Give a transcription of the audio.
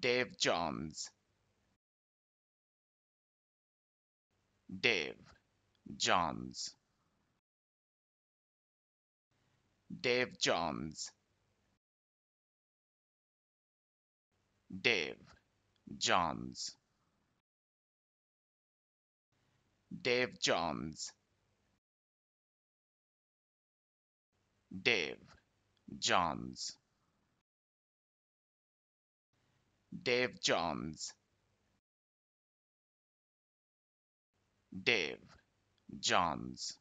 Dave Johns. Dave Johns. Dave Johns. Dave Johns. Dave Johns. Dave Johns. Dave Johns. Dave Johns.